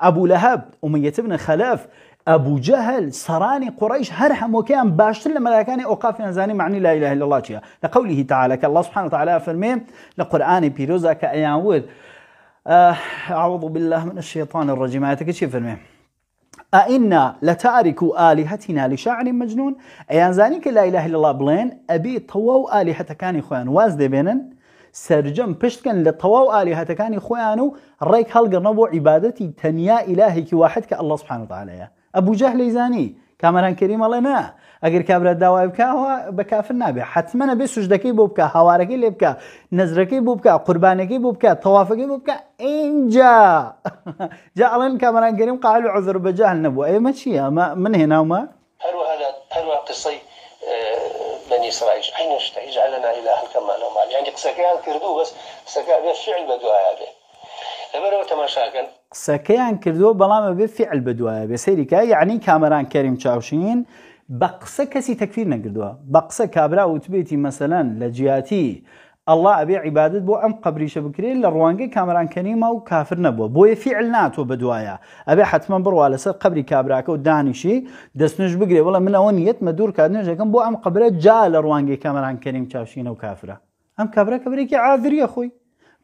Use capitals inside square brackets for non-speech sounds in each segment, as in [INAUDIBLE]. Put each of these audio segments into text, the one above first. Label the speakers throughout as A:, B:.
A: ابو لهب اميه ابن خلاف ابو جهل سراني قريش قڕیش هەر هەمووکیان باشتر كان اوقاف نزاني معني لا إله إلا الله چیە لقوله تعالى كالله سبحانه وتعالى فرمي لقران بيروزا پیرۆزا ود أعوذ بالله من الشيطان الرجيم ايتك شي فرمي أئنا لتاركو آلهتنا لشاعر مجنون أيان زاني لا إله إلا الله بلين أبي طوو آلهتكاني خوان واز دي بينن سرجەم پشتکەن لە تەواو ئالیهاتەکانی خۆیان و ڕێک هەڵگەڕنە بۆ عیبادەتی تەنیا ئیلاهێکی واحد که الله سبحان وتعاالەیە ئەبوو جەه لەیزانی کامەران کەریمەڵێ نا ئەگەر کابرا داوای بکەوە بە کافر نابێ حتممەە بێ سوشدەکەی بۆ بکە هاوارەکەی لێ بکە نزرەکەی بۆ بکە قوربانەکەی بۆ بکە تەوافەکەی بۆ بکە اینجا [LAUGHS] جا ئەڵێن کامەران گەریم قال عزر بەجان نەبوو ئێمە چییە من و هێناومە
B: هەروە قسەی اجعلنا إلها كما لهم يعني قسەکەیان کردو بەس قسەکە بێ فعل بە دوایە بێ لەبەرەوە تەماشاکەن
A: قسەکەیان کردووە بەڵامە بێ فعل بە دوایە بێ سەریکە یعنی کامەران کەریم چاوشین بە قسە کەسی تەکفیر نەگردووە بە قسە کابرا وتبێتی مەسەلەن لە جیاتی ئەله ئەبێ عیبادت بۆ ئەم قبریشە بکرێت لە ڕوانگەی کامرانکەنی ما و کافر نەبووە بۆیە فیعل ناتۆ بەدوایە ئەبێ حتمما بڕوا لەسەر قبری کابراکە و دانیشی دەستنش بگرێ وڵە من ئەوە نیەتمە دوور کاتنێژەکەم بۆ ئەم قبرە جا لە ڕوانگەی کامرانکەنیم چاوشینە و کافرە ئەم کابرا کەبرێکی ئاذریە خۆی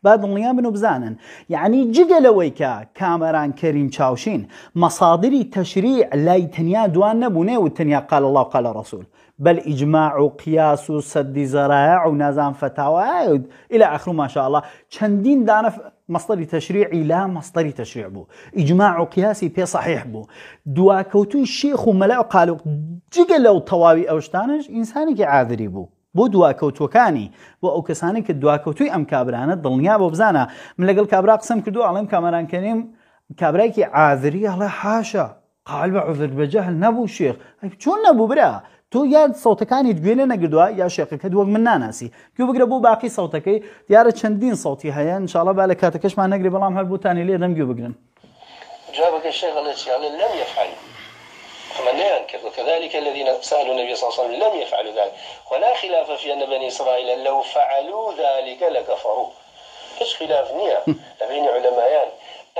A: بعد دڵنیا بن و یعنی جگە لەوەی کامران کریم چاوشین مصادری تشریع لای تنیا دوان نەبوونێ و تنیا قال الله قال رسول بل اجماع و قیاس و صد زەرایع و نازان فتاوید إلى آخر ما شاء الله چەندین دانە مەستری تەشریعی لا مەستری تەشریع بو إجماع و قیاسی پێ صحیح بوو دواکەوتوی شێخ و مەلا و قالوق جگە لەو تەواوی عاذري بو بۆ دواکەوتوەکانی بۆ ئەو کەسانی کە دواکەوتوی ئەم کابرانە دڵنیا بۆ بزانە من لەگەڵ کابرا قسم کردو ئاڵم کامەرانکەنیم کابراایکی ئاذری هەڵە حاشە قال بە عزر بەجهل نەبوو شێخ چۆن نەبوو برا تۆ یان سەوتەکانی دوێنە نەگردووە یا شێقەکە دووەک من ناناسی کو بگرە بۆ باقی سەوتەکەی دیارە چەندین سەوتی هەیە انشاءڵە با لە کاتەکەشمان نەگری بەڵام هەر بوتانی لێ دەمگو بگرن
B: جا بەکە شێغڵە چیاڵە لەم یەفعلی ومنان وكذلك الذين سألوا النبي صلى الله عليه وسلم لم يفعلوا ذلك ولا خلاف في أن بني إسرائيل لو فعلوا ذلك لكفروا هیچ خلاف نییە لە بینی علەمایان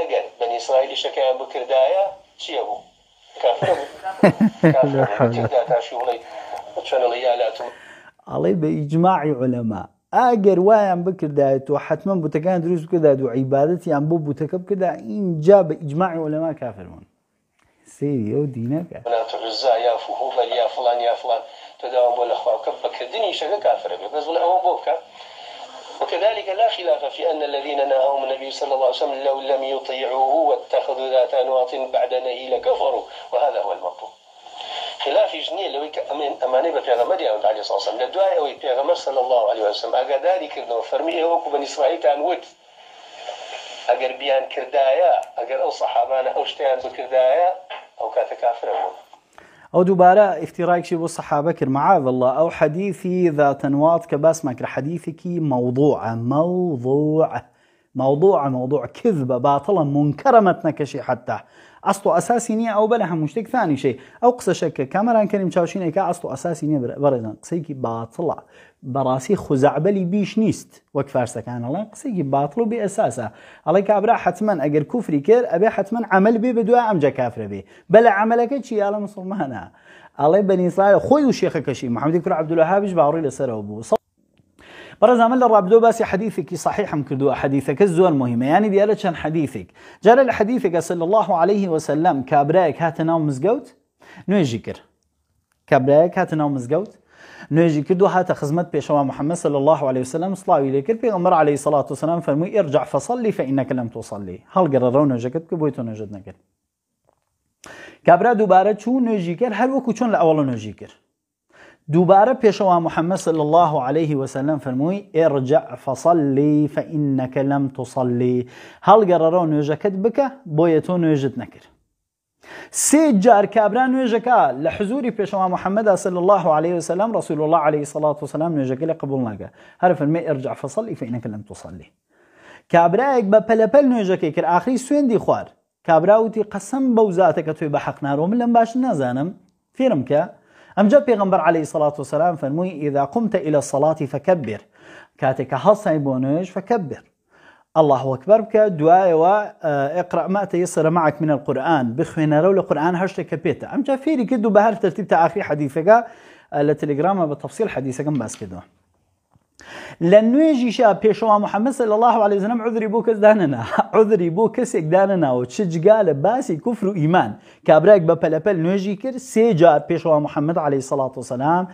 B: ئەگەر بەنی ئیسرائیلی شەکەیان بکردایە چیە بوو
A: ئەڵێ بە ئیجمماعی علەما ئاگەر وایان بکردایێت و حتمما بوتەکان دروست بکردات و عیباەتیان بۆ بوتەکە بکردا اینجا بە اجماع علەما کافرمون سيدي أو دينك
B: أنا ترزا يا فهوفا يا فلان يا فلان تداوم ولا أخوة كبك الدنيا شكا كافر بس ولا أو بوكا وكذلك لا خلاف في أن الذين نهاهم النبي صلى الله عليه وسلم لو لم يطيعوه واتخذوا ذات أنواط بعد نهي لكفروا وهذا هو المطلوب خلاف جني لو لەوەی اماني ئەمێن ئەمانەی مدي پێغەمەری ئەو علی ساسم لە دوای ئەوەی پێغەمە سەل الله اجا ذلك انه فرمي فەرمی ئێوەکو اسرائيل كان ود ئەگەر بيان كردايا ئەگەر او صحابانا او شتيان بكردايا او كافر
A: او دوباره افتراك شي بالصحابه كر معاذ الله او حديثي ذات انواط كباس ماكر حديثك موضوع موضوع موضوع موضوع كذبة باطلة منكرمة نكشي حتى أصلو أساسي نية أو بلا مشتك ثاني شيء أو قصة شك كاميرا كريم تشاوشين إيكا أصلو أساسي نية برزا قصيكي باطلا براسي خزعبلي بيش نيست وكفارسة كان الله قصيكي باطلة بأساسة الله كابرا حتما أجر كفري كير أبي حتما عمل بي أم جا كافر بي بلا عملك شي على مسلمانا الله بني إسرائيل خوي وشيخك شي محمد كر عبد الوهاب جباري لسر أبو برز عمل ڕابدۆ باسی حەدیثێکی صحیح هم کردووە حەدیثەکە زۆر مهمە ینی يعني دیارە چەند حەدیثێک جارە لە حەدیثێکە سل الله عليه وسلم كابرائك هاتە ناو مزگەوت نوێژی کرد کابراەک هاتە ناو مزگەوت نوێژی کرد و محمد صلى الله عليه وسلم سلاوی لێ کرد پێغمبەر عليه الصلاة والسلام فرمووی ارجع فصلي فإنك لم تصلي هل ڕەو نوێژەکەت کە بۆی تۆ كابرا نەکرد کابرا دووبارە چوو نوێژی کرد هەروەکو چۆن دوباره پیشوا محمد صلی الله علیه عليه وسلم فرمووی ئێرجع فەسەلی فەئینەکە لەم تووسەلی هەڵگەڕەوە نوێژەکەت بکە بۆیە تۆ نوێژت نەکرد. سێ جار کابرا نوێژەکە لە حزوری پێشەوە محەممەدا صل الله و سلم رسول الله عليه سلاات وسلام نوێژەکە لە قبول ناگە هەر فەرمی ئێرجع فەسەلی فەئینەکە لەم تووسەلی. کابراەک بە پەلەپەل نوێژەکەی کرد ئاخری سوێندی خوار کابراوتی قەسم بەو زاتەکە تو بە حەقنارۆ من لەم باش نزانم فێرم که ئەمجا پێغمبەر عليه سلاات وسلام فەرمووی ئیدا اذا قمت الى الصلاة فكبر كاتك بۆ نوێژ فكبر الله بك دعاء واقرا آه، ما تيسر معك من القران بخوێنەرە لو القران قورآن كبيتا ام پێێتە فيري كدو کرد و آه، بە هەر التليجرام تا ئاخری حەدیفەکە بس كده لە نوێژیشا پێشەوە محەممەسە لە الله عليهزنم عذری بۆ کەس داننا [LAUGHS] عذری بۆ کەسێک دانەناوە چ جگا لە باسی کوفر و ئیمان کابراک بە پەلەپەل نوێژی کرد سێجار پێشەوە محەممەد عليه سلاات و سلام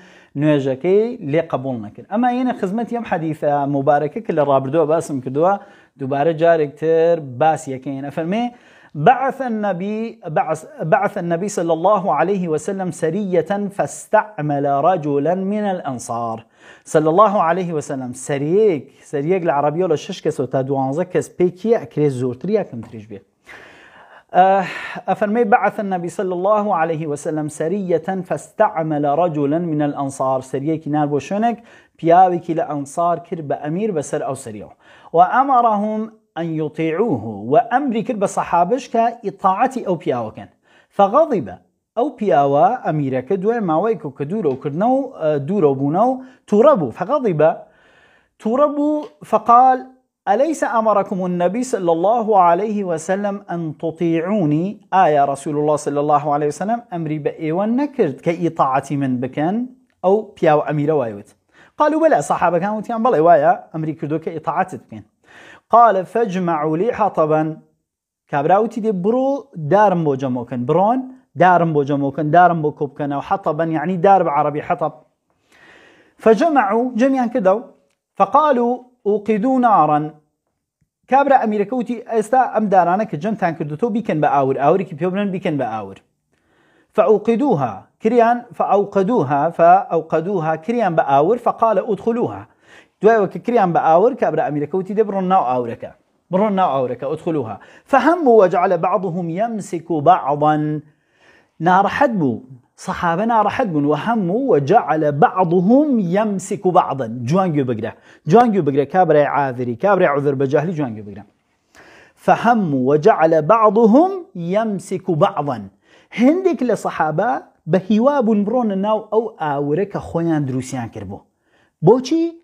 A: نوێژەکەی لێ قبول نەکرد ئەما یەنە خزمەت ئەم حەدیثە مبارەکە کە لە ڕابردووە باسم کردووە دووبارە جارێک تر باس یەکەین ئەفەرمێ بعث النبي بعث, بعث النبي صلى الله عليه وسلم سرية فاستعمل رجلا من الأنصار صلى الله عليه وسلم سريك سريك العربية ولا شش كسو تدوانزة كس بيكي أكري زورتريا كم تريج بيه آه، أفرمي بعث النبي صلى الله عليه وسلم سرية فاستعمل رجلا من الأنصار سريك كنار بوشنك بياوكي لأنصار كرب أمير بسر أو سريو وأمرهم أن يطيعوه وأمري كرب صحابش كإطاعتي أو بياوة كان فغضب أو پیاوە أميرة كدوى ماويك كدورو دوورە آه، دورو بونو دوورە فغضب و فقال أليس أمركم النبي صلى الله عليه وسلم أن تطيعوني آية رسول الله صلى الله عليه وسلم أمري بأيوان نكرد كإطاعتي من بكن أو بياو أميرة وايوت قالوا بلا صحابة كانوا تيان بلا وايا أمري كردو كإطاعتي بكان قال فاجمعوا لي حطبا كابراوتي دي برو دارم بو جموكن برون دارم بو جموكن دارم بو كوبكن او حطبا يعني دار بعربي حطب فجمعوا جميعا کردەو فقالوا اوقدوا نارا كابرا اميركوتي استا ام دارانا كجم جەمتان کردوتۆ بیکەن بە ئاور ئاورێکی پێبرن بیکەن بە فأوقدوها كريان فأوقدوها فأوقدوها كريان بآور فقال ادخلوها دوای وەکە کریان بە آمریکا و تی دەبڕۆن ناو ئاورەکە بڕۆن ناو ئاورەکە ئۆدخلوها فهم جعل بعضهم یمسکو بعضا ناڕحەت بوو صحابە ناڕەحەت بوون و هەموو وەجعلە بەعضهم یەمسیک و بەعضن جوانگی بگرە جوانگی بگرە کابرای عاذری کابرای عذر بەجاهلی جوانگی بگرە فهم وجعل بعضهم يمسك بعضا هندك لصحابة بهواب برون ناو او آورك خوين دروسيان كربو بوشي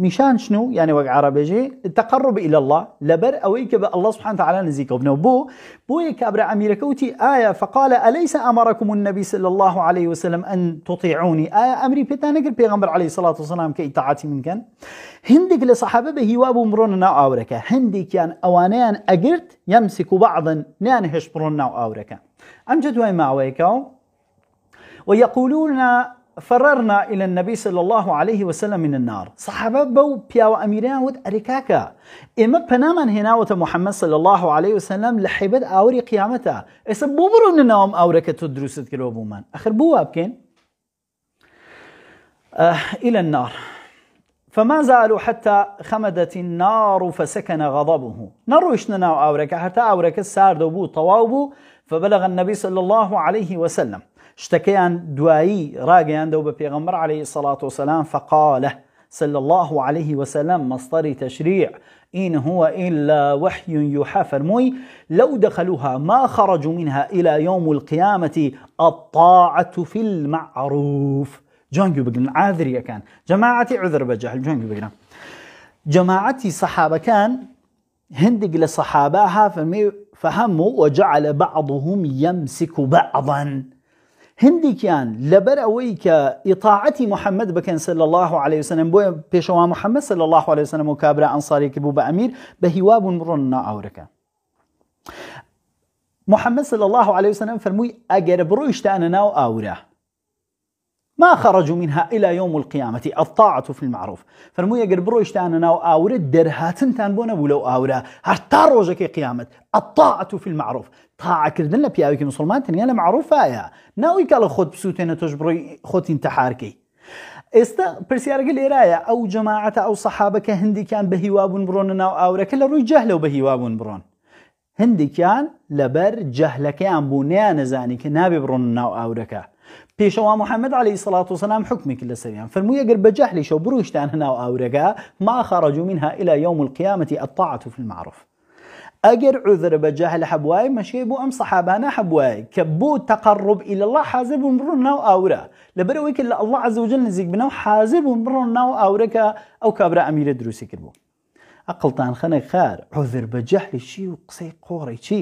A: مشان شنو يعني وقع عربي جي التقرب إلى الله لبر ئەوەی کە الله سبحانه وتعالى نزيك ابن بو بو کابرا ئەمیرەکە وتی ايا فقال أليس أمركم النبي صلى الله عليه وسلم أن تطيعوني ايا امري پێتان نەگر عليه الصلاة والسلام كي طاعتي من كان هندك لصحابه به واب بوو نا ناو هندك هەندێکیان يعني ئەوانەیان اجرت يمسك بعضا نان نیان هێش بڕۆن ناو ئاورەکە ويقولون فررنا إلى النبي صلى الله عليه وسلم من النار صحابة بو بياو أميران ود أريكاكا إما بنامان هنا وت محمد صلى الله عليه وسلم لحبد أوري قيامته إسا بوبرو النوم أوريكا تدرست كلو بومان أخر بو أبكين آه إلى النار فما زالوا حتى خمدت النار فسكن غضبه نرويش نناو أوريكا حتى أوريكا ساردو بو طوابو فبلغ النبي صلى الله عليه وسلم شتەکەیان دوائي ڕاگەیاندەوە بە پێغەمبەر عليه الصلاة والسلام فقال صلى الله عليه وسلم مصدر تشريع إن هو إلا وحي يوحى فرموي لو دخلوها ما خرجوا منها إلى يوم القيامة الطاعة في المعروف جونجو بقلن عاذري كان جماعتي عذر بجهل جونجو بقلن جماعتي صحابة كان هندق لصحابها فهموا وجعل بعضهم يمسك بعضا هندي كان لبر أويك إطاعتي محمد بكن صلى الله عليه وسلم بو بيشوا محمد صلى الله عليه وسلم و أنصاري كبو بأمير بهواب مرنا أورك محمد صلى الله عليه وسلم أجر ئەگەر أنا ناو أوره ما خرجوا منها الى يوم القيامه الطاعه في المعروف فرمویە گەر بڕۆیشتانە ناو ئاورە درهاتن بۆ نەبوو لەو ئاورە هەتا ڕۆژەکەی قيامة الطاعه في المعروف طاعة كردن پیاوێکی مسلمان تەنیا لە معروفایە ناوی کە لە خۆت بسووتێنە تۆش بڕۆی خۆتی تەحارکەی ئێستا پرسیارگە أو ئەو جەماعەتە ئەو سەحابەکە هەندێکیان بە هیوابوون بڕۆنە ناو ئاورەکە لە ڕووی جهل و برون هیوابوون بڕۆن لبر جهلك جەهلەکەیان بوو نیان نەزانی کە نابێ بڕۆن ناو ئاورەکە پێشەوا محەممەد عليه سلاات وسلام حکمێک لەسەریان فرمووی گەر بەجەحلی شو بروشتان و ئاورەکە ما خەڕەجو منها إلى يوم القيامة الطاعة في المعروف ئەگەر عذر بە جەهل حەبوای بو ام ئەم سەحابانە حەبوای کە بۆ تەقڕب الله حاضر بوون بڕۆن ناو ئاورە کل الله عز و جل نزیک بناو حاضر بوون بڕۆن ناو ئاورەکە ئەو کابرا ئەمیرە دروستی کردبوو. ئەقلتان خەنە خار عذر بە جەحلی چی و قسەی قوری چی؟